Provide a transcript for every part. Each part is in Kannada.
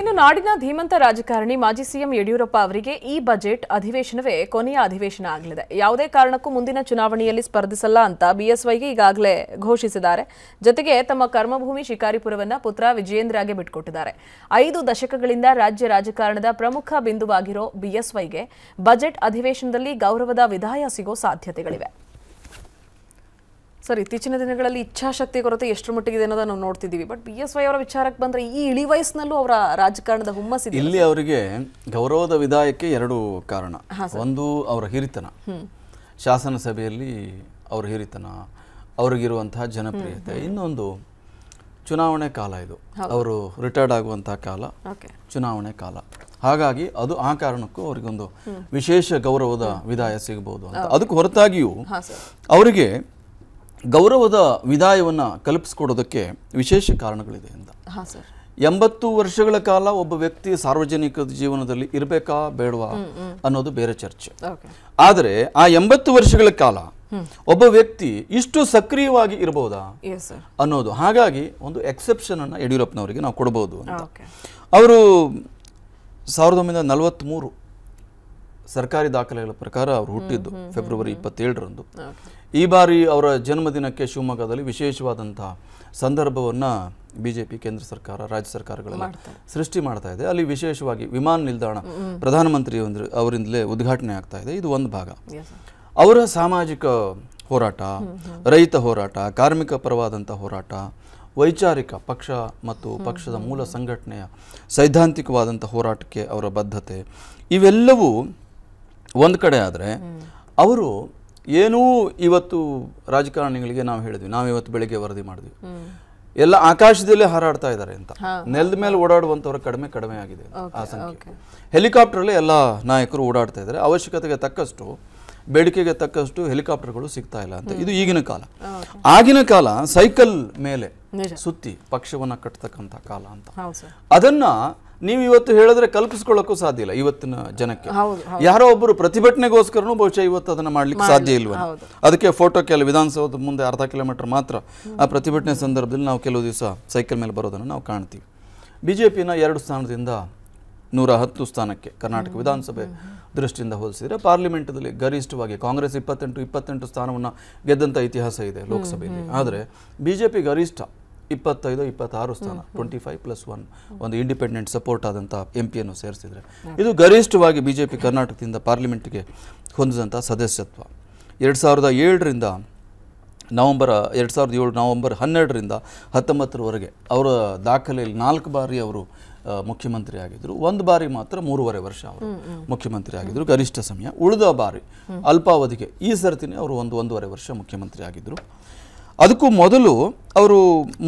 ಇನ್ನು ನಾಡಿನ ಧೀಮಂತ ರಾಜಕಾರಣಿ ಮಾಜಿ ಸಿಎಂ ಯಡಿಯೂರಪ್ಪ ಅವರಿಗೆ ಈ ಬಜೆಟ್ ಅಧಿವೇಶನವೇ ಕೊನೆಯ ಅಧಿವೇಶನ ಆಗಲಿದೆ ಯಾವುದೇ ಕಾರಣಕ್ಕೂ ಮುಂದಿನ ಚುನಾವಣೆಯಲ್ಲಿ ಸ್ಪರ್ಧಿಸಲ್ಲ ಅಂತ ಬಿಎಸ್ವೈಗೆ ಈಗಾಗಲೇ ಘೋಷಿಸಿದ್ದಾರೆ ಜೊತೆಗೆ ತಮ್ಮ ಕರ್ಮಭೂಮಿ ಶಿಕಾರಿಪುರವನ್ನು ಪುತ್ರ ವಿಜಯೇಂದ್ರಗೆ ಬಿಟ್ಕೊಟ್ಟಿದ್ದಾರೆ ಐದು ದಶಕಗಳಿಂದ ರಾಜ್ಯ ರಾಜಕಾರಣದ ಪ್ರಮುಖ ಬಿಂದುವಾಗಿರೋ ಬಿಎಸ್ವೈಗೆ ಬಜೆಟ್ ಅಧಿವೇಶನದಲ್ಲಿ ಗೌರವದ ವಿದಾಯ ಸಿಗೋ ಸಾಧ್ಯತೆಗಳಿವೆ ಸರ್ ಇತ್ತೀಚಿನ ದಿನಗಳಲ್ಲಿ ಇಚ್ಛಾಶಕ್ತಿ ಕೊರತೆ ಎಷ್ಟು ಮಟ್ಟಿಗೆ ಇದೆ ಅನ್ನೋದನ್ನ ನಾವು ನೋಡ್ತಿದ್ದೀವಿ ಬಟ್ ಬಿ ಎಸ್ ವೈ ಅವರ ವಿಚಾರಕ್ಕೆ ಬಂದರೆ ಈ ಇಳಿ ವಯಸ್ಸಿನಲ್ಲೂ ಅವರ ರಾಜಕಾರಣದ ಹುಮ್ಮಸ್ಸಿದೆ ಇಲ್ಲಿ ಅವರಿಗೆ ಗೌರವದ ವಿದಾಯಕ್ಕೆ ಎರಡು ಕಾರಣ ಒಂದು ಅವರ ಹಿರಿತನ ಶಾಸನ ಸಭೆಯಲ್ಲಿ ಅವರ ಹಿರಿತನ ಅವ್ರಿಗಿರುವಂತಹ ಜನಪ್ರಿಯತೆ ಇನ್ನೊಂದು ಚುನಾವಣೆ ಕಾಲ ಇದು ಅವರು ರಿಟೈರ್ಡ್ ಆಗುವಂತಹ ಕಾಲ ಚುನಾವಣೆ ಕಾಲ ಹಾಗಾಗಿ ಅದು ಆ ಕಾರಣಕ್ಕೂ ಅವರಿಗೊಂದು ವಿಶೇಷ ಗೌರವದ ವಿದಾಯ ಸಿಗಬಹುದು ಅಂತ ಅದಕ್ಕೆ ಹೊರತಾಗಿಯೂ ಅವರಿಗೆ ಗೌರವದ ವಿದಾಯವನ್ನು ಕಲ್ಪಿಸ್ಕೊಡೋದಕ್ಕೆ ವಿಶೇಷ ಕಾರಣಗಳಿದೆ ಅಂತ ಎಂಬತ್ತು ವರ್ಷಗಳ ಕಾಲ ಒಬ್ಬ ವ್ಯಕ್ತಿ ಸಾರ್ವಜನಿಕ ಜೀವನದಲ್ಲಿ ಇರಬೇಕಾ ಬೇಡವಾ ಅನ್ನೋದು ಬೇರೆ ಚರ್ಚೆ ಆದರೆ ಆ ಎಂಬತ್ತು ವರ್ಷಗಳ ಕಾಲ ಒಬ್ಬ ವ್ಯಕ್ತಿ ಇಷ್ಟು ಸಕ್ರಿಯವಾಗಿ ಇರಬಹುದಾ ಅನ್ನೋದು ಹಾಗಾಗಿ ಒಂದು ಎಕ್ಸೆಪ್ಷನ್ ಅನ್ನು ಯಡಿಯೂರಪ್ಪನವರಿಗೆ ನಾವು ಕೊಡಬಹುದು ಅಂತ ಅವರು ಸಾವಿರದ ಒಂಬೈನೂರ ನಲವತ್ತ್ಮೂರು ಸರ್ಕಾರಿ ದಾಖಲೆಗಳ ಪ್ರಕಾರ ಅವರು ಹುಟ್ಟಿದ್ದು ಫೆಬ್ರವರಿ ಇಪ್ಪತ್ತೇಳರಂದು ಈ ಬಾರಿ ಅವರ ಜನ್ಮದಿನಕ್ಕೆ ಶಿವಮೊಗ್ಗದಲ್ಲಿ ವಿಶೇಷವಾದಂತಹ ಸಂದರ್ಭವನ್ನು ಬಿ ಜೆ ಪಿ ಕೇಂದ್ರ ಸರ್ಕಾರ ರಾಜ್ಯ ಸರ್ಕಾರಗಳೆಲ್ಲ ಸೃಷ್ಟಿ ಮಾಡ್ತಾ ಇದೆ ಅಲ್ಲಿ ವಿಶೇಷವಾಗಿ ವಿಮಾನ ನಿಲ್ದಾಣ ಪ್ರಧಾನಮಂತ್ರಿ ಅವರಿಂದಲೇ ಉದ್ಘಾಟನೆ ಆಗ್ತಾ ಇದೆ ಇದು ಒಂದು ಭಾಗ ಅವರ ಸಾಮಾಜಿಕ ಹೋರಾಟ ರೈತ ಹೋರಾಟ ಕಾರ್ಮಿಕ ಪರವಾದಂಥ ಹೋರಾಟ ವೈಚಾರಿಕ ಪಕ್ಷ ಮತ್ತು ಪಕ್ಷದ ಮೂಲ ಸಂಘಟನೆಯ ಸೈದ್ಧಾಂತಿಕವಾದಂಥ ಹೋರಾಟಕ್ಕೆ ಅವರ ಬದ್ಧತೆ ಇವೆಲ್ಲವೂ ಒಂದು ಕಡೆ ಆದರೆ ಅವರು ಏನೂ ಇವತ್ತು ರಾಜಕಾರಣಿಗಳಿಗೆ ನಾವು ಹೇಳಿದ್ವಿ ನಾವು ಇವತ್ತು ಬೆಳಿಗ್ಗೆ ವರದಿ ಮಾಡಿದ್ವಿ ಎಲ್ಲ ಆಕಾಶದಲ್ಲೇ ಹಾರಾಡ್ತಾ ಇದ್ದಾರೆ ಅಂತ ನೆಲದ ಮೇಲೆ ಓಡಾಡುವಂಥವ್ರ ಕಡಿಮೆ ಕಡಿಮೆ ಆಗಿದೆ ಆ ಸಂಖ್ಯೆ ಹೆಲಿಕಾಪ್ಟರ್ಲೇ ಎಲ್ಲ ನಾಯಕರು ಓಡಾಡ್ತಾ ಇದ್ದಾರೆ ಅವಶ್ಯಕತೆಗೆ ತಕ್ಕಷ್ಟು ಬೇಡಿಕೆಗೆ ತಕ್ಕಷ್ಟು ಹೆಲಿಕಾಪ್ಟರ್ಗಳು ಸಿಗ್ತಾ ಇಲ್ಲ ಅಂತ ಇದು ಈಗಿನ ಕಾಲ ಆಗಿನ ಕಾಲ ಸೈಕಲ್ ಮೇಲೆ ಸುತ್ತಿ ಪಕ್ಷವನ್ನ ಕಟ್ಟತಕ್ಕಂಥ ಕಾಲ ಅಂತ ಅದನ್ನ ನೀವು ಇವತ್ತು ಹೇಳಿದ್ರೆ ಕಲ್ಪಿಸ್ಕೊಳ್ಳೋಕ್ಕೂ ಸಾಧ್ಯ ಇಲ್ಲ ಇವತ್ತಿನ ಜನಕ್ಕೆ ಯಾರೋ ಒಬ್ಬರು ಪ್ರತಿಭಟನೆಗೋಸ್ಕರನೂ ಬಹುಶಃ ಇವತ್ತು ಅದನ್ನ ಮಾಡ್ಲಿಕ್ಕೆ ಸಾಧ್ಯ ಇಲ್ವ ಅದಕ್ಕೆ ಫೋಟೋ ಕೆಲವು ವಿಧಾನಸೌಧ ಮುಂದೆ ಅರ್ಧ ಕಿಲೋಮೀಟರ್ ಮಾತ್ರ ಆ ಪ್ರತಿಭಟನೆ ಸಂದರ್ಭದಲ್ಲಿ ನಾವು ಕೆಲವು ದಿವಸ ಸೈಕಲ್ ಮೇಲೆ ಬರೋದನ್ನು ನಾವು ಕಾಣ್ತೀವಿ ಬಿ ಜೆ ಪಿನ ಎರಡು ಸ್ಥಾನದಿಂದ ನೂರ ಹತ್ತು ಸ್ಥಾನಕ್ಕೆ ಕರ್ನಾಟಕ ವಿಧಾನಸಭೆ ದೃಷ್ಟಿಯಿಂದ ಹೋಲಿಸಿದರೆ ಪಾರ್ಲಿಮೆಂಟ್ದಲ್ಲಿ ಗರಿಷ್ಠವಾಗಿ ಕಾಂಗ್ರೆಸ್ ಇಪ್ಪತ್ತೆಂಟು ಇಪ್ಪತ್ತೆಂಟು ಸ್ಥಾನವನ್ನು ಗೆದ್ದಂಥ ಇತಿಹಾಸ ಇದೆ ಲೋಕಸಭೆಯಲ್ಲಿ ಆದರೆ ಬಿ ಜೆ ಪಿ ಗರಿಷ್ಠ ಇಪ್ಪತ್ತೈದು ಇಪ್ಪತ್ತಾರು ಸ್ಥಾನ ಟ್ವೆಂಟಿ ಫೈವ್ ಪ್ಲಸ್ ಒನ್ ಒಂದು ಇಂಡಿಪೆಂಡೆಂಟ್ ಸಪೋರ್ಟ್ ಆದಂಥ ಎಂ ಪಿಯನ್ನು ಸೇರಿಸಿದ್ರೆ ಇದು ಗರಿಷ್ಠವಾಗಿ ಬಿ ಜೆ ಪಿ ಕರ್ನಾಟಕದಿಂದ ಪಾರ್ಲಿಮೆಂಟ್ಗೆ ಹೊಂದಿದಂಥ ಸದಸ್ಯತ್ವ ಎರಡು ಸಾವಿರದ ಏಳರಿಂದ ನವಂಬರ್ ಎರಡು ಸಾವಿರದ ಏಳು ನವಂಬರ್ ಹನ್ನೆರಡರಿಂದ ಹತ್ತೊಂಬತ್ತರವರೆಗೆ ಅವರ ದಾಖಲೆಯಲ್ಲಿ ನಾಲ್ಕು ಬಾರಿ ಅವರು ಮುಖ್ಯಮಂತ್ರಿ ಆಗಿದ್ದರು ಒಂದು ಬಾರಿ ಮಾತ್ರ ಮೂರುವರೆ ವರ್ಷ ಅವರು ಮುಖ್ಯಮಂತ್ರಿ ಆಗಿದ್ದರು ಗರಿಷ್ಠ ಸಮಯ ಉಳಿದ ಬಾರಿ ಅಲ್ಪಾವಧಿಗೆ ಈ ಸರ್ತಿನೇ ಅವರು ಒಂದು ಒಂದೂವರೆ ವರ್ಷ ಮುಖ್ಯಮಂತ್ರಿ ಆಗಿದ್ದರು ಅದಕ್ಕೂ ಮೊದಲು ಅವರು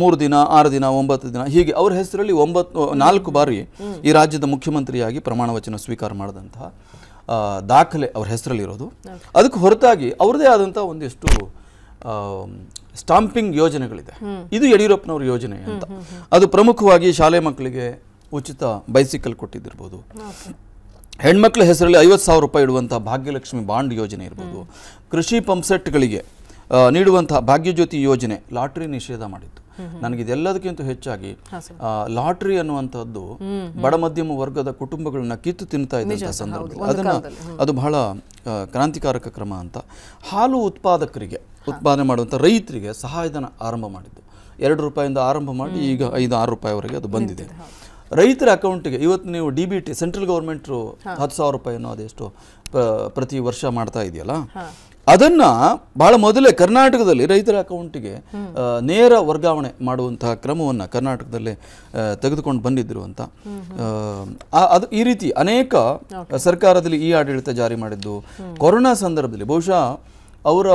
ಮೂರು ದಿನ ಆರು ದಿನ ಒಂಬತ್ತು ದಿನ ಹೀಗೆ ಅವ್ರ ಹೆಸರಲ್ಲಿ ಒಂಬತ್ತು ನಾಲ್ಕು ಬಾರಿ ಈ ರಾಜ್ಯದ ಮುಖ್ಯಮಂತ್ರಿಯಾಗಿ ಪ್ರಮಾಣ ವಚನ ಸ್ವೀಕಾರ ಮಾಡಿದಂತಹ ದಾಖಲೆ ಅವ್ರ ಹೆಸರಲ್ಲಿರೋದು ಅದಕ್ಕೆ ಹೊರತಾಗಿ ಅವ್ರದೇ ಆದಂಥ ಒಂದಿಷ್ಟು ಸ್ಟಾಂಪಿಂಗ್ ಯೋಜನೆಗಳಿದೆ ಇದು ಯಡಿಯೂರಪ್ಪನವ್ರ ಯೋಜನೆ ಅಂತ ಅದು ಪ್ರಮುಖವಾಗಿ ಶಾಲೆ ಮಕ್ಕಳಿಗೆ ಉಚಿತ ಬೈಸಿಕಲ್ ಕೊಟ್ಟಿದ್ದಿರ್ಬೋದು ಹೆಣ್ಮಕ್ಳ ಹೆಸರಲ್ಲಿ ಐವತ್ತು ಸಾವಿರ ರೂಪಾಯಿ ಇಡುವಂಥ ಭಾಗ್ಯಲಕ್ಷ್ಮಿ ಬಾಂಡ್ ಯೋಜನೆ ಇರ್ಬೋದು ಕೃಷಿ ಪಂಪ್ಸೆಟ್ಗಳಿಗೆ ನೀಡುವಂತಹ ಭಾಗ್ಯಜ್ಯೋತಿ ಯೋಜನೆ ಲಾಟ್ರಿ ನಿಷೇಧ ಮಾಡಿತ್ತು ಇದೆಲ್ಲದಕ್ಕಿಂತ ಹೆಚ್ಚಾಗಿ ಲಾಟ್ರಿ ಅನ್ನುವಂಥದ್ದು ಬಡ ಮಧ್ಯಮ ವರ್ಗದ ಕುಟುಂಬಗಳನ್ನ ಕಿತ್ತು ತಿಂತಾ ಇದ್ದಂತಹ ಸಂದರ್ಭದಲ್ಲಿ ಅದನ್ನ ಅದು ಬಹಳ ಕ್ರಾಂತಿಕಾರಕ ಕ್ರಮ ಅಂತ ಹಾಲು ಉತ್ಪಾದಕರಿಗೆ ಉತ್ಪಾದನೆ ಮಾಡುವಂಥ ರೈತರಿಗೆ ಸಹಾಯಧನ ಆರಂಭ ಮಾಡಿದ್ದು ಎರಡು ರೂಪಾಯಿಂದ ಆರಂಭ ಮಾಡಿ ಈಗ ಐದು ಆರು ರೂಪಾಯಿವರೆಗೆ ಅದು ಬಂದಿದೆ ರೈತರ ಅಕೌಂಟ್ಗೆ ಇವತ್ತು ನೀವು D B T central government ಹತ್ತು ಸಾವಿರ ರೂಪಾಯಿ ಅನ್ನೋ ಅದೆಷ್ಟು ಪ್ರತಿ ವರ್ಷ ಮಾಡ್ತಾ ಇದೆಯಲ್ಲ ಅದನ್ನು ಬಹಳ ಮೊದಲೇ ಕರ್ನಾಟಕದಲ್ಲಿ ರೈತರ ಅಕೌಂಟಿಗೆ ನೇರ ವರ್ಗಾವಣೆ ಮಾಡುವಂತಹ ಕ್ರಮವನ್ನು ಕರ್ನಾಟಕದಲ್ಲಿ ತೆಗೆದುಕೊಂಡು ಬಂದಿದ್ರು ಅಂತ ಅದು ಈ ರೀತಿ ಅನೇಕ ಸರ್ಕಾರದಲ್ಲಿ ಈ ಆಡಳಿತ ಜಾರಿ ಮಾಡಿದ್ದು ಕೊರೋನಾ ಸಂದರ್ಭದಲ್ಲಿ ಬಹುಶಃ ಅವರ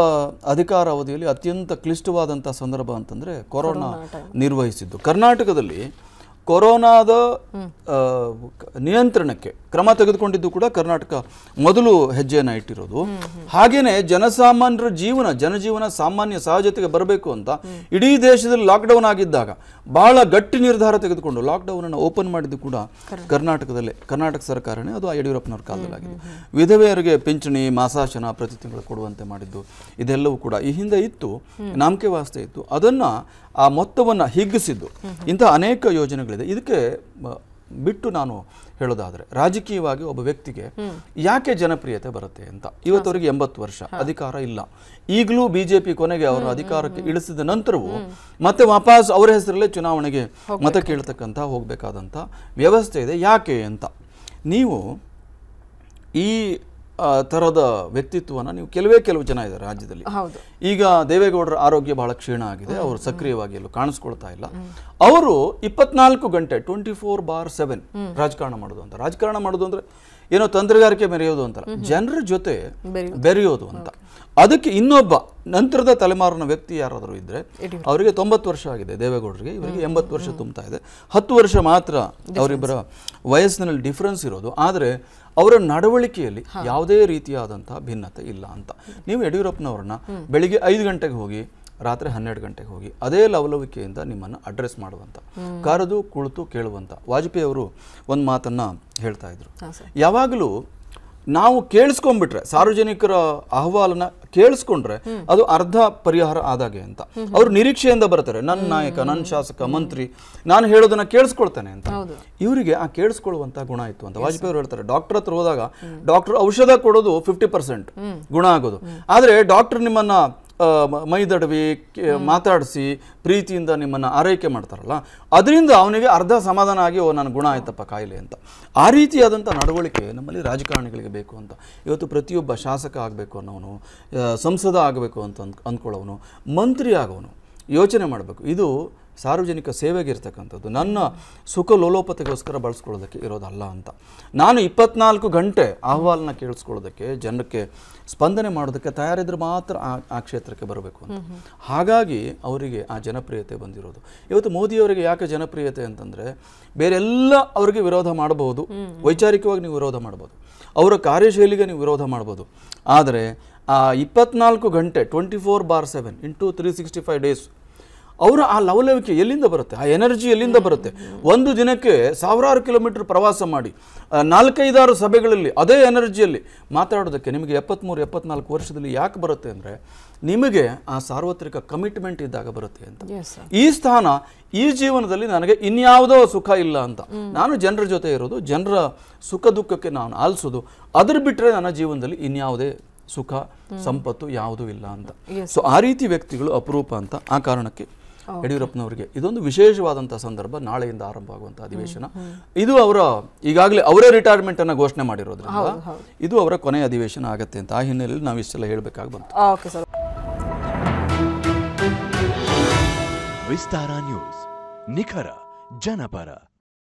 ಅಧಿಕಾರ ಅವಧಿಯಲ್ಲಿ ಅತ್ಯಂತ ಕ್ಲಿಷ್ಟವಾದಂಥ ಸಂದರ್ಭ ಅಂತಂದರೆ ಕೊರೋನಾ ನಿರ್ವಹಿಸಿದ್ದು ಕರ್ನಾಟಕದಲ್ಲಿ ಕೊರೋನಾದ ನಿಯಂತ್ರಣಕ್ಕೆ ಕ್ರಮ ತೆಗೆದುಕೊಂಡಿದ್ದು ಕೂಡ ಕರ್ನಾಟಕ ಮೊದಲು ಹೆಜ್ಜೆಯನ್ನು ಇಟ್ಟಿರೋದು ಹಾಗೇನೆ ಜನಸಾಮಾನ್ಯರ ಜೀವನ ಜನಜೀವನ ಸಾಮಾನ್ಯ ಸಹಜತೆಗೆ ಬರಬೇಕು ಅಂತ ಇಡೀ ದೇಶದಲ್ಲಿ ಲಾಕ್ಡೌನ್ ಆಗಿದ್ದಾಗ ಬಹಳ ಗಟ್ಟಿ ನಿರ್ಧಾರ ತೆಗೆದುಕೊಂಡು ಅನ್ನು ಓಪನ್ ಮಾಡಿದ್ದು ಕೂಡ ಕರ್ನಾಟಕದಲ್ಲೇ ಕರ್ನಾಟಕ ಸರ್ಕಾರನೇ ಅದು ಯಡಿಯೂರಪ್ಪನವ್ರ ಕಾಲದಲ್ಲಾಗಿದೆ ವಿಧವೆಯರಿಗೆ ಪಿಂಚಣಿ ಮಾಸಾಶನ ಪ್ರತಿ ತಿಂಗಳು ಕೊಡುವಂತೆ ಮಾಡಿದ್ದು ಇದೆಲ್ಲವೂ ಕೂಡ ಈ ಹಿಂದೆ ಇತ್ತು ನಾಮಕೆ ವಾಸ್ತೆ ಇತ್ತು ಅದನ್ನು ಆ ಮೊತ್ತವನ್ನು ಹಿಗ್ಗಿಸಿದ್ದು ಇಂಥ ಅನೇಕ ಯೋಜನೆಗಳಿದೆ ಇದಕ್ಕೆ ಬಿಟ್ಟು ನಾನು ಹೇಳೋದಾದರೆ ರಾಜಕೀಯವಾಗಿ ಒಬ್ಬ ವ್ಯಕ್ತಿಗೆ ಯಾಕೆ ಜನಪ್ರಿಯತೆ ಬರುತ್ತೆ ಅಂತ ಇವತ್ತವರಿಗೆ ಎಂಬತ್ತು ವರ್ಷ ಅಧಿಕಾರ ಇಲ್ಲ ಈಗಲೂ ಬಿ ಜೆ ಪಿ ಕೊನೆಗೆ ಅವರು ಅಧಿಕಾರಕ್ಕೆ ಇಳಿಸಿದ ನಂತರವೂ ಮತ್ತೆ ವಾಪಸ್ ಅವರ ಹೆಸರಲ್ಲೇ ಚುನಾವಣೆಗೆ ಮತ ಕೇಳ್ತಕ್ಕಂಥ ಹೋಗಬೇಕಾದಂಥ ವ್ಯವಸ್ಥೆ ಇದೆ ಯಾಕೆ ಅಂತ ನೀವು ಈ ತರದ ವ್ಯಕ್ತಿತ್ವನ ನೀವು ಕೆಲವೇ ಕೆಲವು ಜನ ಇದ್ದಾರೆ ರಾಜ್ಯದಲ್ಲಿ ಈಗ ದೇವೇಗೌಡರ ಆರೋಗ್ಯ ಬಹಳ ಕ್ಷೀಣ ಆಗಿದೆ ಅವರು ಸಕ್ರಿಯವಾಗಿ ಎಲ್ಲೂ ಕಾಣಿಸ್ಕೊಳ್ತಾ ಇಲ್ಲ ಅವರು ಇಪ್ಪತ್ನಾಲ್ಕು ಗಂಟೆ ಟ್ವೆಂಟಿ ಫೋರ್ ಬಾರ್ ಸೆವೆನ್ ರಾಜಕಾರಣ ಮಾಡೋದು ಅಂತ ರಾಜಕಾರಣ ಮಾಡೋದು ಅಂದ್ರೆ ಏನೋ ತಂತ್ರಗಾರಿಕೆ ಮೆರೆಯೋದು ಅಂತಲ್ಲ ಜನರ ಜೊತೆ ಬೆರೆಯೋದು ಅಂತ ಅದಕ್ಕೆ ಇನ್ನೊಬ್ಬ ನಂತರದ ತಲೆಮಾರಿನ ವ್ಯಕ್ತಿ ಯಾರಾದರೂ ಇದ್ದರೆ ಅವರಿಗೆ ತೊಂಬತ್ತು ವರ್ಷ ಆಗಿದೆ ದೇವೇಗೌಡರಿಗೆ ಇವರಿಗೆ ಎಂಬತ್ತು ವರ್ಷ ತುಂಬ್ತಾ ಇದೆ ಹತ್ತು ವರ್ಷ ಮಾತ್ರ ಅವರಿಬ್ಬರ ವಯಸ್ಸಿನಲ್ಲಿ ಡಿಫ್ರೆನ್ಸ್ ಇರೋದು ಆದರೆ ಅವರ ನಡವಳಿಕೆಯಲ್ಲಿ ಯಾವುದೇ ರೀತಿಯಾದಂತಹ ಭಿನ್ನತೆ ಇಲ್ಲ ಅಂತ ನೀವು ಯಡಿಯೂರಪ್ಪನವ್ರನ್ನ ಬೆಳಿಗ್ಗೆ ಐದು ಗಂಟೆಗೆ ಹೋಗಿ ರಾತ್ರಿ ಹನ್ನೆರಡು ಗಂಟೆಗೆ ಹೋಗಿ ಅದೇ ಲವಲವಿಕೆಯಿಂದ ನಿಮ್ಮನ್ನು ಅಡ್ರೆಸ್ ಮಾಡುವಂಥ ಕರೆದು ಕುಳಿತು ಕೇಳುವಂಥ ವಾಜಪೇಯಿ ಅವರು ಒಂದು ಮಾತನ್ನು ಹೇಳ್ತಾ ಇದ್ರು ಯಾವಾಗಲೂ ನಾವು ಕೇಳಿಸ್ಕೊಂಡ್ಬಿಟ್ರೆ ಸಾರ್ವಜನಿಕರ ಅಹವಾಲನ್ನ ಕೇಳಿಸ್ಕೊಂಡ್ರೆ ಅದು ಅರ್ಧ ಪರಿಹಾರ ಆದಾಗೆ ಅಂತ ಅವರು ನಿರೀಕ್ಷೆಯಿಂದ ಬರ್ತಾರೆ ನನ್ನ ನಾಯಕ ನನ್ನ ಶಾಸಕ ಮಂತ್ರಿ ನಾನು ಹೇಳೋದನ್ನ ಕೇಳಿಸ್ಕೊಳ್ತೇನೆ ಅಂತ ಇವರಿಗೆ ಆ ಕೇಳಿಸ್ಕೊಳ್ಳುವಂತ ಗುಣ ಇತ್ತು ಅಂತ ವಾಜಪೇಯಿ ಅವರು ಹೇಳ್ತಾರೆ ಡಾಕ್ಟರ್ ಹತ್ರ ಹೋದಾಗ ಡಾಕ್ಟರ್ ಔಷಧ ಕೊಡೋದು ಫಿಫ್ಟಿ ಪರ್ಸೆಂಟ್ ಗುಣ ಆಗೋದು ಆದರೆ ಡಾಕ್ಟರ್ ನಿಮ್ಮನ್ನ ಮೈದಡವಿ ಮಾತಾಡಿಸಿ ಪ್ರೀತಿಯಿಂದ ನಿಮ್ಮನ್ನು ಆರೈಕೆ ಮಾಡ್ತಾರಲ್ಲ ಅದರಿಂದ ಅವನಿಗೆ ಅರ್ಧ ಸಮಾಧಾನ ಆಗಿ ಓ ನನ್ನ ಗುಣ ಆಯ್ತಪ್ಪ ಕಾಯಿಲೆ ಅಂತ ಆ ರೀತಿಯಾದಂಥ ನಡವಳಿಕೆ ನಮ್ಮಲ್ಲಿ ರಾಜಕಾರಣಿಗಳಿಗೆ ಬೇಕು ಅಂತ ಇವತ್ತು ಪ್ರತಿಯೊಬ್ಬ ಶಾಸಕ ಆಗಬೇಕು ಅನ್ನೋನು ಸಂಸದ ಆಗಬೇಕು ಅಂತ ಅಂದ್ಕೊಳ್ಳೋನು ಮಂತ್ರಿ ಆಗೋನು ಯೋಚನೆ ಮಾಡಬೇಕು ಇದು ಸಾರ್ವಜನಿಕ ಸೇವೆಗೆ ಇರ್ತಕ್ಕಂಥದ್ದು ನನ್ನ ಸುಖ ಲೋಲೋಪತೆಗೋಸ್ಕರ ಬಳಸ್ಕೊಳ್ಳೋದಕ್ಕೆ ಇರೋದಲ್ಲ ಅಂತ ನಾನು ಇಪ್ಪತ್ನಾಲ್ಕು ಗಂಟೆ ಅಹವಾಲನ್ನ ಕೇಳಿಸ್ಕೊಳ್ಳೋದಕ್ಕೆ ಜನಕ್ಕೆ ಸ್ಪಂದನೆ ಮಾಡೋದಕ್ಕೆ ತಯಾರಿದ್ರೆ ಮಾತ್ರ ಆ ಕ್ಷೇತ್ರಕ್ಕೆ ಬರಬೇಕು ಅಂತ ಹಾಗಾಗಿ ಅವರಿಗೆ ಆ ಜನಪ್ರಿಯತೆ ಬಂದಿರೋದು ಇವತ್ತು ಮೋದಿಯವರಿಗೆ ಯಾಕೆ ಜನಪ್ರಿಯತೆ ಅಂತಂದರೆ ಬೇರೆಲ್ಲ ಅವರಿಗೆ ವಿರೋಧ ಮಾಡಬಹುದು ವೈಚಾರಿಕವಾಗಿ ನೀವು ವಿರೋಧ ಮಾಡ್ಬೋದು ಅವರ ಕಾರ್ಯಶೈಲಿಗೆ ನೀವು ವಿರೋಧ ಮಾಡ್ಬೋದು ಆದರೆ ಆ ಇಪ್ಪತ್ನಾಲ್ಕು ಗಂಟೆ twenty four bar seven into three sixty five days ಅವರ ಆ ಲವಲವಿಕೆ ಎಲ್ಲಿಂದ ಬರುತ್ತೆ ಆ ಎನರ್ಜಿ ಎಲ್ಲಿಂದ ಬರುತ್ತೆ ಒಂದು ದಿನಕ್ಕೆ ಸಾವಿರಾರು ಕಿಲೋಮೀಟರ್ ಪ್ರವಾಸ ಮಾಡಿ ನಾಲ್ಕೈದಾರು ಸಭೆಗಳಲ್ಲಿ ಅದೇ ಎನರ್ಜಿಯಲ್ಲಿ ಮಾತಾಡೋದಕ್ಕೆ ನಿಮಗೆ ಎಪ್ಪತ್ತ್ಮೂರು ಎಪ್ಪತ್ನಾಲ್ಕು ವರ್ಷದಲ್ಲಿ ಯಾಕೆ ಬರುತ್ತೆ ಅಂದರೆ ನಿಮಗೆ ಆ ಸಾರ್ವತ್ರಿಕ ಕಮಿಟ್ಮೆಂಟ್ ಇದ್ದಾಗ ಬರುತ್ತೆ ಅಂತ ಈ ಸ್ಥಾನ ಈ ಜೀವನದಲ್ಲಿ ನನಗೆ ಇನ್ಯಾವುದೋ ಸುಖ ಇಲ್ಲ ಅಂತ ನಾನು ಜನರ ಜೊತೆ ಇರೋದು ಜನರ ಸುಖ ದುಃಖಕ್ಕೆ ನಾನು ಆಲಿಸೋದು ಅದ್ರ ಬಿಟ್ಟರೆ ನನ್ನ ಜೀವನದಲ್ಲಿ ಇನ್ಯಾವುದೇ ಸುಖ ಸಂಪತ್ತು ಯಾವುದೂ ಇಲ್ಲ ಅಂತ ಸೊ ಆ ರೀತಿ ವ್ಯಕ್ತಿಗಳು ಅಪರೂಪ ಅಂತ ಆ ಕಾರಣಕ್ಕೆ ಯಡಿಯೂರಪ್ಪನವರಿಗೆ ಇದೊಂದು ವಿಶೇಷವಾದಂತಹ ಸಂದರ್ಭ ನಾಳೆಯಿಂದ ಆರಂಭ ಅಧಿವೇಶನ ಇದು ಅವರ ಈಗಾಗಲೇ ಅವರೇ ಅನ್ನ ಘೋಷಣೆ ಮಾಡಿರೋದ್ರಿಂದ ಇದು ಅವರ ಕೊನೆಯ ಅಧಿವೇಶನ ಆಗತ್ತೆ ಅಂತ ಆ ಹಿನ್ನೆಲೆಯಲ್ಲಿ ನಾವು ಇಷ್ಟೆಲ್ಲ ಹೇಳಬೇಕಾಗಿ ಬಂತು ವಿಸ್ತಾರ ನ್ಯೂಸ್ ನಿಖರ ಜನಪರ